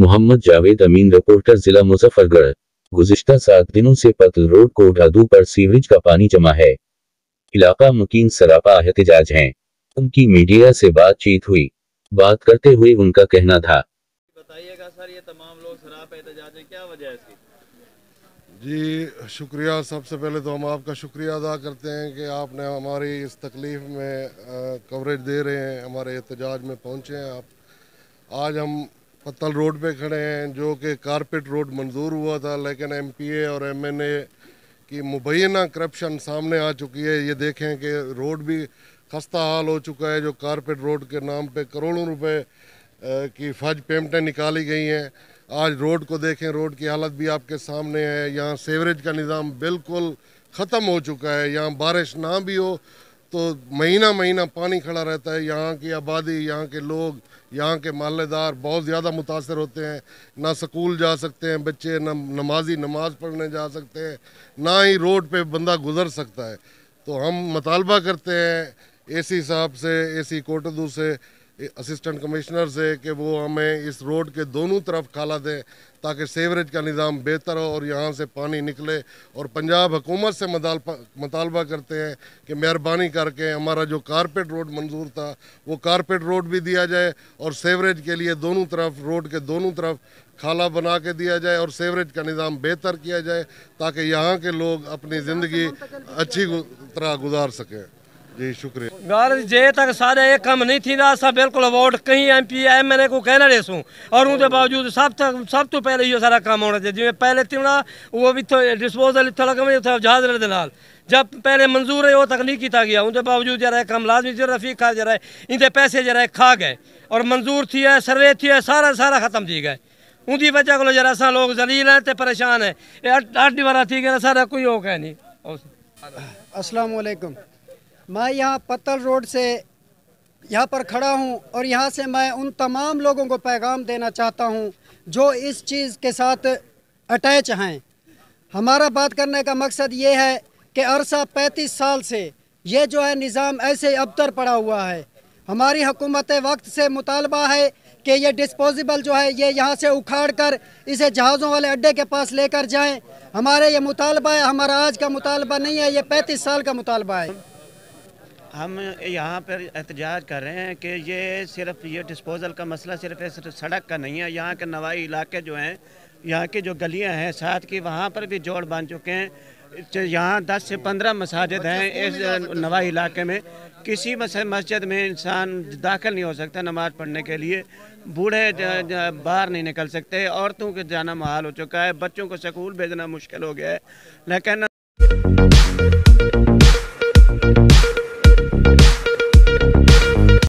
मोहम्मद जावेद अमीन reporter जिला मुजफ्फरगढ़ गुजशत सात दिनों से पतल रोड कोठादू पर सीवरेज का पानी जमा है इलाका मुकीन सरापा एहतजाज हैं उनकी मीडिया से बातचीत हुई बात करते हुए उनका कहना था बताइएगा सर ये तमाम लोग सराप एहतजाज है क्या वजह है इसकी जी शुक्रिया सबसे पहले तो हम आपका शुक्रिया अदा करते हैं कि आपने हमारी इस तकलीफ़ में कवरेज दे रहे हैं हमारे एहतजाज में पहुंचे हैं आप आज हम पत्तल रोड पे खड़े हैं जो कि कारपेट रोड मंजूर हुआ था लेकिन एमपीए और एमएनए की मुबैना करप्शन सामने आ चुकी है ये देखें कि रोड भी खस्ता हाल हो चुका है जो कारपेट रोड के नाम पे करोड़ों रुपए की फर्ज पेमेंटें निकाली गई हैं आज रोड को देखें रोड की हालत भी आपके सामने है यहाँ सेवरेज का निज़ाम बिल्कुल ख़त्म हो चुका है यहाँ बारिश ना भी हो तो महीना महीना पानी खड़ा रहता है यहाँ की आबादी यहाँ के लोग यहाँ के मालेदार बहुत ज़्यादा मुतासर होते हैं ना स्कूल जा सकते हैं बच्चे ना नमाजी नमाज पढ़ने जा सकते हैं ना ही रोड पे बंदा गुजर सकता है तो हम मतालबा करते हैं एसी साहब से एसी कोटदू से असिस्टेंट कमिश्नर से कि वो हमें इस रोड के दोनों तरफ खाला दें ताकि सेवरेज का निज़ाम बेहतर हो और यहाँ से पानी निकले और पंजाब हुकूमत से मतालबा करते हैं कि मेहरबानी करके हमारा जो कारपेट रोड मंजूर था वो कारपेट रोड भी दिया जाए और सेवरेज के लिए दोनों तरफ रोड के दोनों तरफ खाला बना के दिया जाए और सेवरेज का निज़ाम बेहतर किया जाए ताकि यहाँ के लोग अपनी ज़िंदगी अच्छी तरह गुजार सकें जी शुक्रिया भारत जे तक सारे एक कम नहीं थी ना सब बिल्कुल वोट कहीं MP P M L A को कहना रहे सू और उनके बावजूद सब तक सब तो पहले यो सारा काम होना चाहिए जिम्मे पहले तिवड़ा वो भी इतो डिस्पोजल इतो लगे उतो जहाज के नाल जब पहले मंजूर है वो तक नहीं किया गया उनके बावजूद जरा कम लाजमी जो रफी खा जरा इनके पैसे जरा खा गए और मंजूर थी है सर्वे थी है सारा सारा खत्म थी गए उनकी वजह को जरा सा लोग जलील हैं तो परेशान है अड्डी वारा थी गया सारा कोई हो कह नहीं असलकम मैं यहाँ पत्तल रोड से यहाँ पर खड़ा हूँ और यहाँ से मैं उन तमाम लोगों को पैगाम देना चाहता हूँ जो इस चीज़ के साथ अटैच हैं हमारा बात करने का मकसद ये है कि अरसा पैंतीस साल से ये जो है निज़ाम ऐसे अबतर पड़ा हुआ है हमारी हुकूमत वक्त से मुतालबा है कि ये डिस्पोजिबल जो है ये यहाँ से उखाड़ कर इसे जहाज़ों वाले अड्डे के पास लेकर जाएं हमारे ये मुतालबा है हमारा आज का मुतालबा नहीं है ये पैंतीस साल का मुतालबा है हम यहाँ पर एहतजाज कर रहे हैं कि ये सिर्फ ये डिस्पोज़ल का मसला सिर्फ सड़क का नहीं है यहाँ के नवाई इलाके जो हैं यहाँ की जो गलियाँ हैं साथ की वहाँ पर भी जोड़ बांध चुके हैं यहाँ 10 से 15 मसाजिद हैं इस नवाई इलाके में किसी मस्जिद में इंसान दाखिल नहीं हो सकता नमाज़ पढ़ने के लिए बूढ़े बाहर नहीं निकल सकते औरतों के जाना महाल हो चुका है बच्चों को स्कूल भेजना मुश्किल हो गया है लेकिन